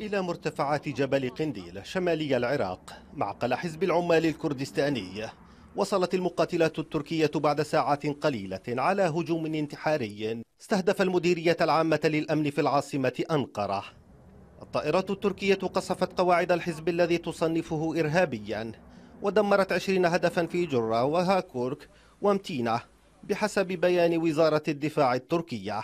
إلى مرتفعات جبل قنديل شمالي العراق معقل حزب العمال الكردستاني وصلت المقاتلات التركية بعد ساعات قليلة على هجوم انتحاري استهدف المديرية العامة للأمن في العاصمة أنقرة الطائرات التركية قصفت قواعد الحزب الذي تصنفه إرهابيا ودمرت عشرين هدفا في جرة وهاكورك وامتينة بحسب بيان وزارة الدفاع التركية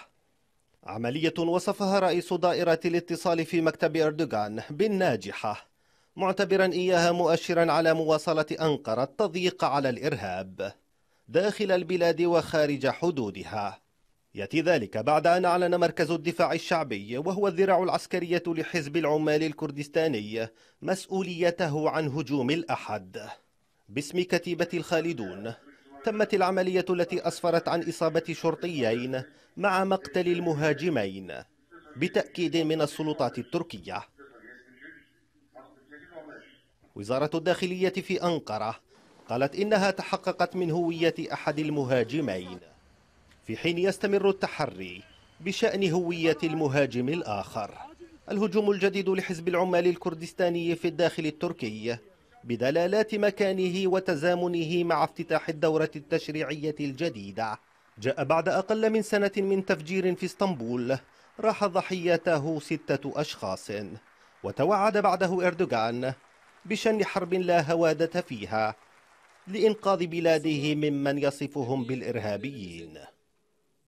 عملية وصفها رئيس دائرة الاتصال في مكتب أردوغان بالناجحة معتبرا إياها مؤشرا على مواصلة أنقرة التضييق على الإرهاب داخل البلاد وخارج حدودها يأتي ذلك بعد أن أعلن مركز الدفاع الشعبي وهو الذراع العسكرية لحزب العمال الكردستاني مسؤوليته عن هجوم الأحد باسم كتيبة الخالدون تمت العملية التي أسفرت عن إصابة شرطيين مع مقتل المهاجمين بتأكيد من السلطات التركية وزارة الداخلية في أنقرة قالت إنها تحققت من هوية أحد المهاجمين في حين يستمر التحري بشأن هوية المهاجم الآخر الهجوم الجديد لحزب العمال الكردستاني في الداخل التركي بدلالات مكانه وتزامنه مع افتتاح الدورة التشريعية الجديدة جاء بعد أقل من سنة من تفجير في اسطنبول راح ضحيته ستة أشخاص وتوعد بعده إردوغان بشن حرب لا هوادة فيها لإنقاذ بلاده ممن يصفهم بالإرهابيين